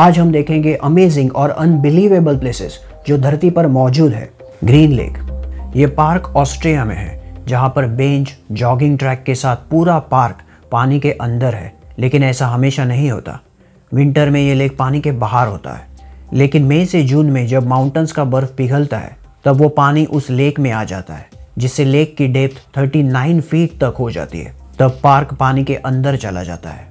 आज हम देखेंगे अमेजिंग और अनबिलीवेबल प्लेसेस जो धरती पर मौजूद है ग्रीन लेक ये पार्क ऑस्ट्रिया में है जहाँ पर बेंच जॉगिंग ट्रैक के साथ पूरा पार्क पानी के अंदर है लेकिन ऐसा हमेशा नहीं होता विंटर में ये लेक पानी के बाहर होता है लेकिन मई से जून में जब माउंटेंस का बर्फ पिघलता है तब वो पानी उस लेक में आ जाता है जिससे लेक की डेप्थ 39 फीट तक हो जाती है तब पार्क पानी के अंदर चला जाता है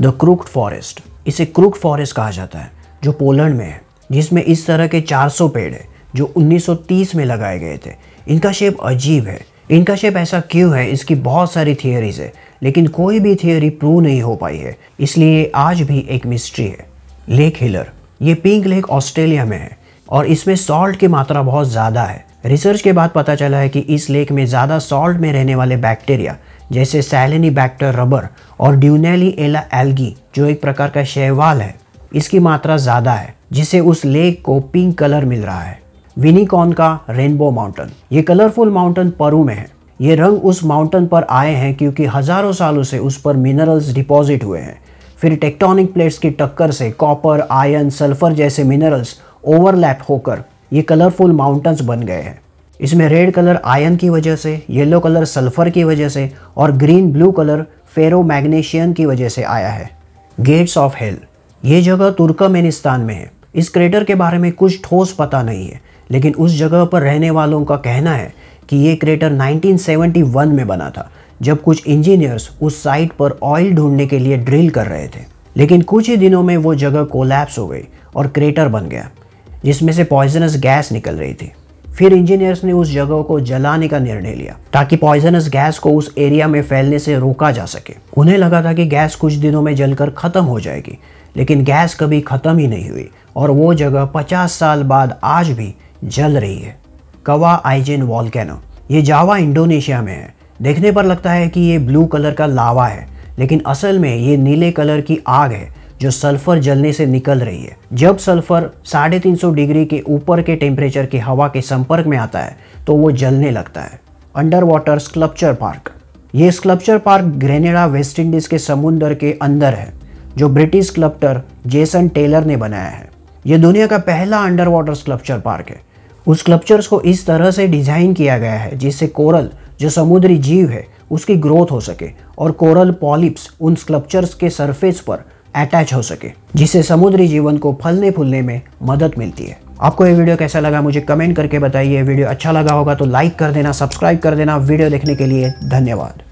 द क्रूक्ड फॉरेस्ट इसे क्रूक फॉरेस्ट कहा जाता है जो पोलैंड में है जिसमें इस तरह के 400 पेड़ है जो 1930 में लगाए गए थे इनका शेप अजीब है इनका शेप ऐसा क्यों है इसकी बहुत सारी थियोरीज है लेकिन कोई भी थियोरी प्रूव नहीं हो पाई है इसलिए आज भी एक मिस्ट्री है लेक हिलर ये पिंक लेक ऑस्ट्रेलिया में है और इसमें सॉल्ट की मात्रा बहुत ज़्यादा है रिसर्च के बाद पता चला है कि इस लेक में ज़्यादा सॉल्ट में रहने वाले बैक्टीरिया जैसे सैलनी बैक्टर रबर और ड्यूनेली एला एल्गी जो एक प्रकार का शैवाल है इसकी मात्रा ज़्यादा है जिसे उस लेक को पिंक कलर मिल रहा है विनीकॉन का रेनबो माउंटेन ये कलरफुल माउंटेन परू में है ये रंग उस माउंटेन पर आए हैं क्योंकि हजारों सालों से उस पर मिनरल्स डिपॉजिट हुए हैं फिर टेक्टोनिक प्लेट्स की टक्कर से कॉपर आयन सल्फर जैसे मिनरल्स ओवरलैप होकर ये कलरफुल माउंटेंस बन गए हैं इसमें रेड कलर आयन की वजह से येलो कलर सल्फर की वजह से और green blue colour ferro magnesian की वजह से आया है गेट्स ऑफ हेल ये जगह तुर्कमेनिस्तान में है इस क्रेटर के बारे में कुछ ठोस पता नहीं है लेकिन उस जगह पर रहने वालों का कहना है कि ये क्रेटर 1971 में बना था जब कुछ इंजीनियर्स उस साइट पर ऑयल ढूंढने के लिए ड्रिल कर रहे थे लेकिन कुछ ही दिनों में वो जगह कोलैप्स हो गई और क्रेटर बन गया जिसमें से पॉइजनस गैस निकल रही थी फिर इंजीनियर्स ने उस जगह को जलाने का निर्णय लिया ताकि पॉइजनस गैस को उस एरिया में फैलने से रोका जा सके उन्हें लगा था कि गैस कुछ दिनों में जलकर ख़त्म हो जाएगी लेकिन गैस कभी ख़त्म ही नहीं हुई और वो जगह 50 साल बाद आज भी जल रही है कवा आइजेन वॉलकैनो ये जावा इंडोनेशिया में है देखने पर लगता है कि ये ब्लू कलर का लावा है लेकिन असल में ये नीले कलर की आग है जो सल्फर जलने से निकल रही है जब सल्फर साढ़े तीन सौ डिग्री के ऊपर के टेम्परेचर की हवा के संपर्क में आता है तो वो जलने लगता है अंडर वाटर स्कल्पचर पार्क ये sculpture park Grenada West Indies के समुंदर के अंदर है जो ब्रिटिश स्कल्प्टर जेसन टेलर ने बनाया है ये दुनिया का पहला अंडर वाटर स्कल्पचर पार्क है उस स्कल्पचर्स को इस तरह से डिज़ाइन किया गया है जिससे कोरल जो समुद्री जीव है उसकी ग्रोथ हो सके और कोरल पॉलिप्स उन स्कल्पचर्स के सरफेस पर अटैच हो सके जिससे समुद्री जीवन को फलने फूलने में मदद मिलती है आपको ये वीडियो कैसा लगा मुझे कमेंट करके बताइए वीडियो अच्छा लगा होगा तो लाइक कर देना सब्सक्राइब कर देना वीडियो देखने के लिए धन्यवाद